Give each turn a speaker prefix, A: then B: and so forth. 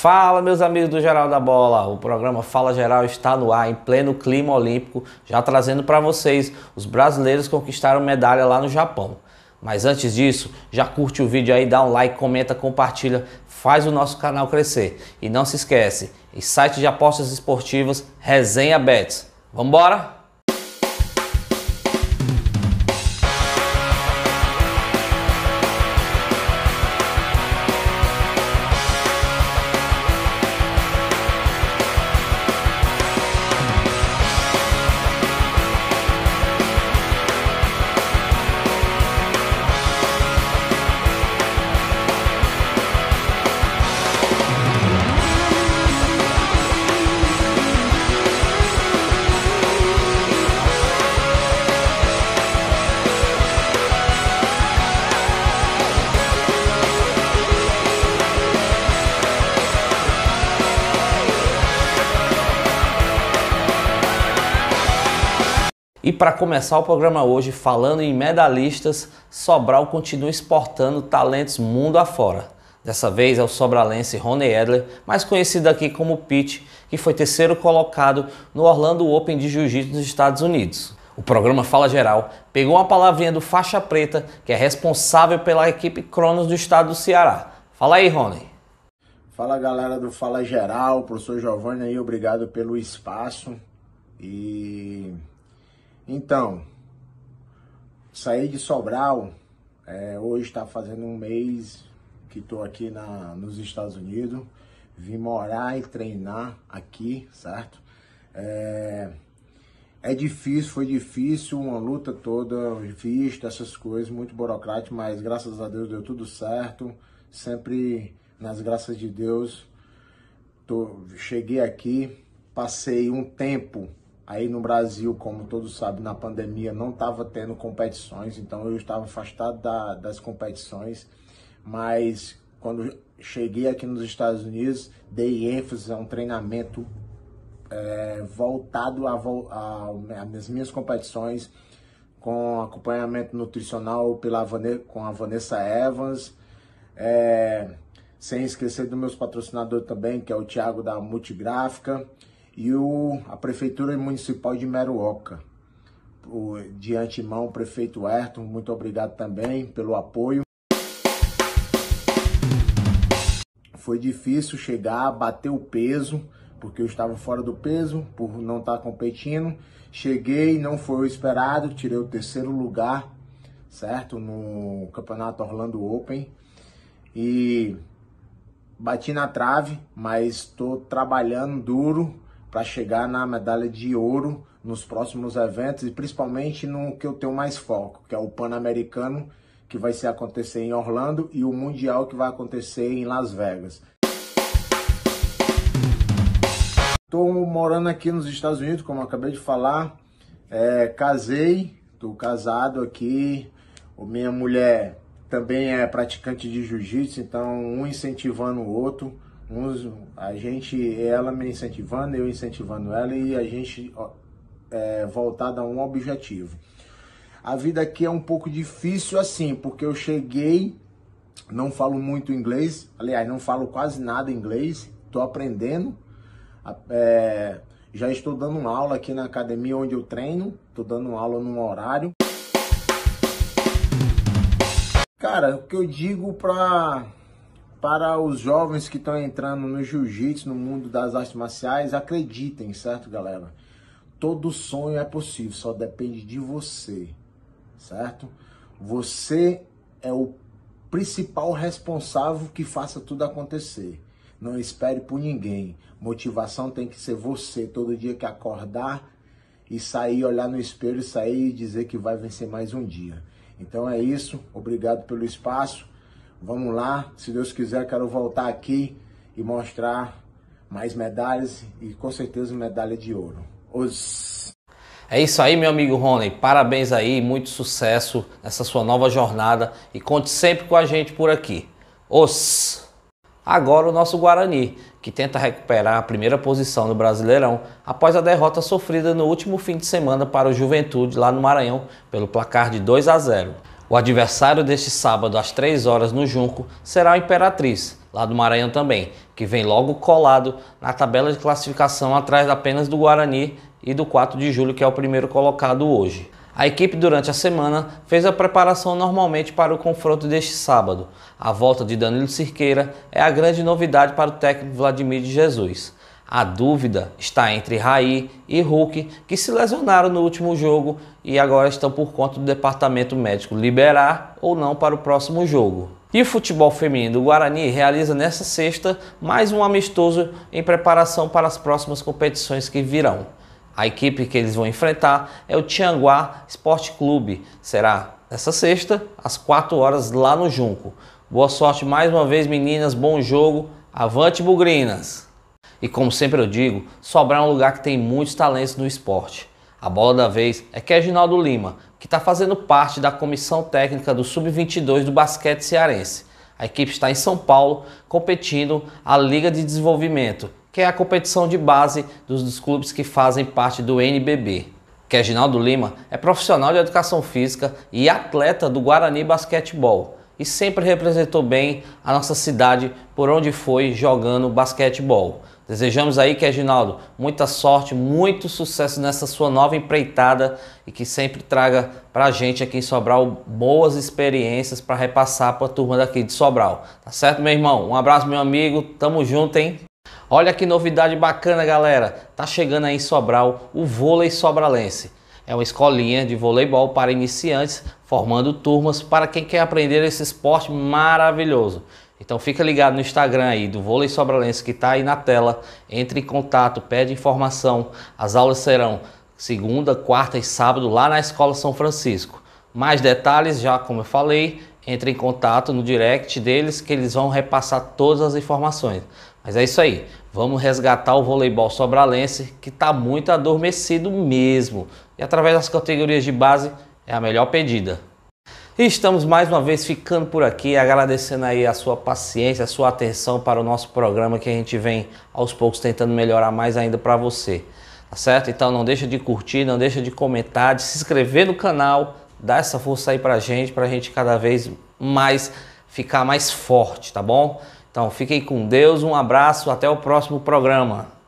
A: Fala, meus amigos do Geral da Bola. O programa Fala Geral está no ar em pleno clima olímpico, já trazendo para vocês os brasileiros conquistaram medalha lá no Japão. Mas antes disso, já curte o vídeo aí, dá um like, comenta, compartilha, faz o nosso canal crescer. E não se esquece, em site de apostas esportivas, Resenha Bets. Vambora? E para começar o programa hoje falando em medalhistas, Sobral continua exportando talentos mundo afora. Dessa vez é o sobralense Rony Edler, mais conhecido aqui como Pete, que foi terceiro colocado no Orlando Open de Jiu-Jitsu nos Estados Unidos. O programa Fala Geral pegou uma palavrinha do Faixa Preta, que é responsável pela equipe Cronos do estado do Ceará. Fala aí, Rony.
B: Fala galera do Fala Geral, professor Giovanni aí, obrigado pelo espaço. E então, saí de Sobral, é, hoje está fazendo um mês que estou aqui na, nos Estados Unidos, vim morar e treinar aqui, certo? É, é difícil, foi difícil, uma luta toda, visto essas coisas, muito burocrático, mas graças a Deus deu tudo certo. Sempre nas graças de Deus, tô, cheguei aqui, passei um tempo Aí no Brasil, como todos sabem, na pandemia não estava tendo competições, então eu estava afastado da, das competições. Mas quando cheguei aqui nos Estados Unidos, dei ênfase a um treinamento é, voltado a, a, minhas competições, com acompanhamento nutricional pela com a Vanessa Evans. É, sem esquecer do meus patrocinador também, que é o Thiago da Multigráfica e o, a Prefeitura Municipal de Meruoca. O, de antemão, o prefeito Ayrton, muito obrigado também pelo apoio. Foi difícil chegar, bater o peso, porque eu estava fora do peso, por não estar competindo. Cheguei, não foi o esperado, tirei o terceiro lugar, certo? No Campeonato Orlando Open. E bati na trave, mas estou trabalhando duro para chegar na medalha de ouro nos próximos eventos e principalmente no que eu tenho mais foco, que é o Pan-Americano, que vai se acontecer em Orlando e o Mundial que vai acontecer em Las Vegas. Estou morando aqui nos Estados Unidos, como eu acabei de falar. É, casei, estou casado aqui. Minha mulher também é praticante de jiu-jitsu, então um incentivando o outro a gente, ela me incentivando, eu incentivando ela e a gente é, voltada a um objetivo. A vida aqui é um pouco difícil assim, porque eu cheguei, não falo muito inglês, aliás, não falo quase nada inglês, estou aprendendo. É, já estou dando aula aqui na academia onde eu treino, estou dando aula num horário. Cara, o que eu digo para para os jovens que estão entrando no jiu-jitsu, no mundo das artes marciais, acreditem, certo, galera? Todo sonho é possível, só depende de você, certo? Você é o principal responsável que faça tudo acontecer. Não espere por ninguém. Motivação tem que ser você todo dia que acordar e sair, olhar no espelho, e sair e dizer que vai vencer mais um dia. Então é isso. Obrigado pelo espaço. Vamos lá, se Deus quiser, quero voltar aqui e mostrar mais medalhas e com certeza medalha de ouro. Os...
A: É isso aí, meu amigo Rony. Parabéns aí, muito sucesso nessa sua nova jornada e conte sempre com a gente por aqui. Os. Agora o nosso Guarani, que tenta recuperar a primeira posição no Brasileirão após a derrota sofrida no último fim de semana para o Juventude lá no Maranhão pelo placar de 2 a 0. O adversário deste sábado às 3 horas no Junco será a Imperatriz, lá do Maranhão também, que vem logo colado na tabela de classificação atrás apenas do Guarani e do 4 de julho, que é o primeiro colocado hoje. A equipe durante a semana fez a preparação normalmente para o confronto deste sábado. A volta de Danilo Cirqueira é a grande novidade para o técnico Vladimir de Jesus. A dúvida está entre Raí e Hulk, que se lesionaram no último jogo e agora estão por conta do departamento médico liberar ou não para o próximo jogo. E o futebol feminino do Guarani realiza nesta sexta mais um amistoso em preparação para as próximas competições que virão. A equipe que eles vão enfrentar é o Tianguá Esporte Clube. Será nesta sexta, às 4 horas, lá no Junco. Boa sorte mais uma vez, meninas. Bom jogo. Avante, Bugrinas! E como sempre eu digo, Sobral é um lugar que tem muitos talentos no esporte. A bola da vez é que é Ginaldo Lima, que está fazendo parte da comissão técnica do Sub-22 do basquete cearense. A equipe está em São Paulo competindo a Liga de Desenvolvimento, que é a competição de base dos, dos clubes que fazem parte do NBB. Que é Ginaldo Lima é profissional de educação física e atleta do Guarani Basquetebol e sempre representou bem a nossa cidade por onde foi jogando basquetebol. Desejamos aí que Aginaldo muita sorte, muito sucesso nessa sua nova empreitada e que sempre traga para a gente aqui em Sobral boas experiências para repassar para a turma daqui de Sobral. Tá certo, meu irmão? Um abraço, meu amigo. Tamo junto, hein? Olha que novidade bacana, galera. Tá chegando aí em Sobral o vôlei sobralense. É uma escolinha de voleibol para iniciantes, formando turmas para quem quer aprender esse esporte maravilhoso. Então fica ligado no Instagram aí do Vôlei Sobralense que está aí na tela. Entre em contato, pede informação. As aulas serão segunda, quarta e sábado lá na Escola São Francisco. Mais detalhes, já como eu falei, entre em contato no direct deles que eles vão repassar todas as informações. Mas é isso aí, vamos resgatar o voleibol sobralense que está muito adormecido mesmo. E através das categorias de base é a melhor pedida. E estamos mais uma vez ficando por aqui, agradecendo aí a sua paciência, a sua atenção para o nosso programa que a gente vem aos poucos tentando melhorar mais ainda para você. Tá certo? Então não deixa de curtir, não deixa de comentar, de se inscrever no canal, dá essa força aí pra gente, pra gente cada vez mais ficar mais forte, tá bom? Então fiquem com Deus, um abraço, até o próximo programa.